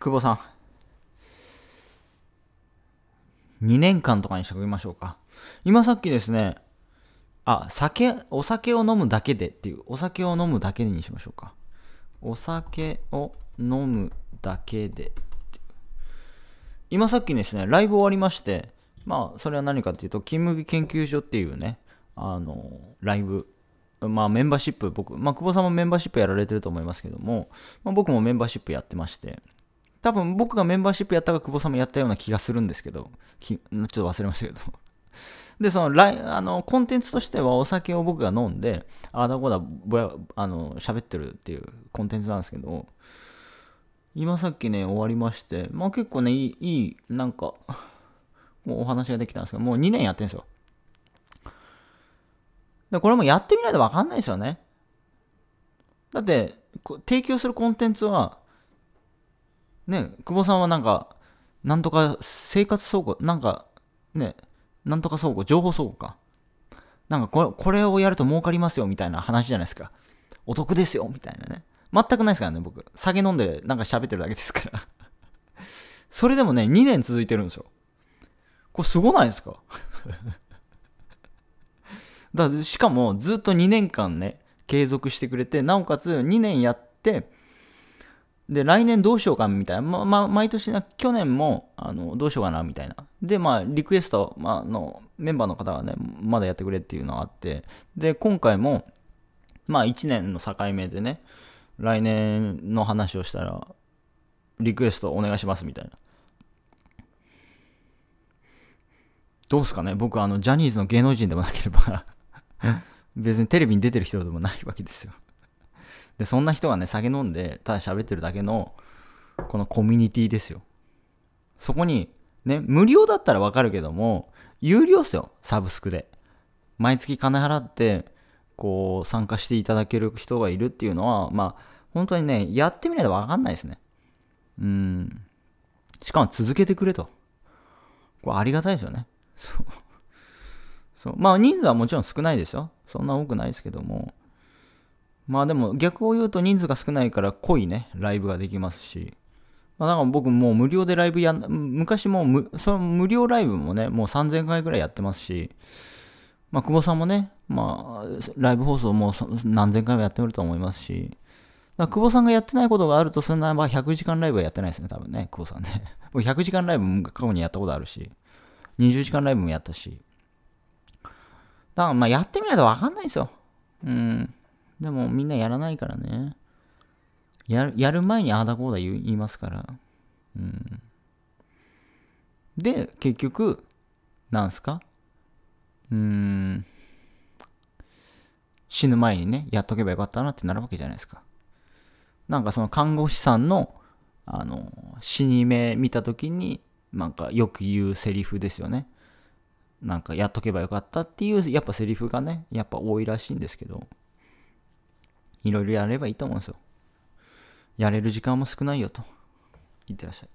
久保さん。2年間とかにしておきましょうか。今さっきですね、あ、酒、お酒を飲むだけでっていう、お酒を飲むだけでにしましょうか。お酒を飲むだけで今さっきですね、ライブ終わりまして、まあ、それは何かっていうと、金麦研究所っていうね、あの、ライブ、まあ、メンバーシップ、僕、まあ、久保さんもメンバーシップやられてると思いますけども、まあ、僕もメンバーシップやってまして、多分僕がメンバーシップやったか久保さんもやったような気がするんですけど、ちょっと忘れましたけど。で、そのライあのコンテンツとしてはお酒を僕が飲んで、ああだこだぼやあの喋ってるっていうコンテンツなんですけど、今さっきね、終わりまして、まあ結構ね、いい、いいなんか、もうお話ができたんですけど、もう2年やってるんですよ。で、これもやってみないと分かんないですよね。だって、提供するコンテンツは、ね、久保さんはなんか、なんとか生活倉庫、なんか、ね、なんとか倉庫、情報倉庫か。なんかこれ、これをやると儲かりますよ、みたいな話じゃないですか。お得ですよ、みたいなね。全くないですからね、僕。酒飲んで、なんか喋ってるだけですから それでもね、2年続いてるんですよ。これすごないですかだしかも、ずっと2年間ね、継続してくれて、なおかつ2年やって、で、来年どうしようかみたいな。ま、まあ、毎年な、去年も、あの、どうしようかなみたいな。で、まあ、リクエスト、まあ、の、メンバーの方がね、まだやってくれっていうのがあって、で、今回も、まあ、1年の境目でね、来年の話をしたら、リクエストお願いしますみたいな。どうすかね僕、あの、ジャニーズの芸能人でもなければ 別にテレビに出てる人でもないわけですよで、そんな人がね、酒飲んで、ただ喋ってるだけの、このコミュニティですよ。そこに、ね、無料だったらわかるけども、有料っすよ、サブスクで。毎月金払って、こう、参加していただける人がいるっていうのは、まあ、本当にね、やってみないとわかんないですね。うん。しかも続けてくれと。これありがたいですよね。そう。そうまあ人数はもちろん少ないですよ。そんな多くないですけども、まあでも逆を言うと人数が少ないから濃いね、ライブができますし。まあ、だから僕もう無料でライブやん、昔もその無料ライブもね、もう3000回ぐらいやってますし、まあ久保さんもね、まあライブ放送も何千回もやってると思いますし、だ久保さんがやってないことがあると、そんな、ら100時間ライブはやってないですね、多分ね、久保さんね。僕100時間ライブも過去にやったことあるし、20時間ライブもやったし。だからまあやってみないとわかんないですよ。うん。でもみんなやらないからね。ややる前にああだこうだ言いますから。うん。で、結局、なんすかうーん。死ぬ前にね、やっとけばよかったなってなるわけじゃないですか。なんかその看護師さんの、あの、死に目見た時に、なんかよく言うセリフですよね。なんかやっとけばよかったっていう、やっぱセリフがね、やっぱ多いらしいんですけど。いろいろやればいいと思うんですよ。やれる時間も少ないよと。いってらっしゃい。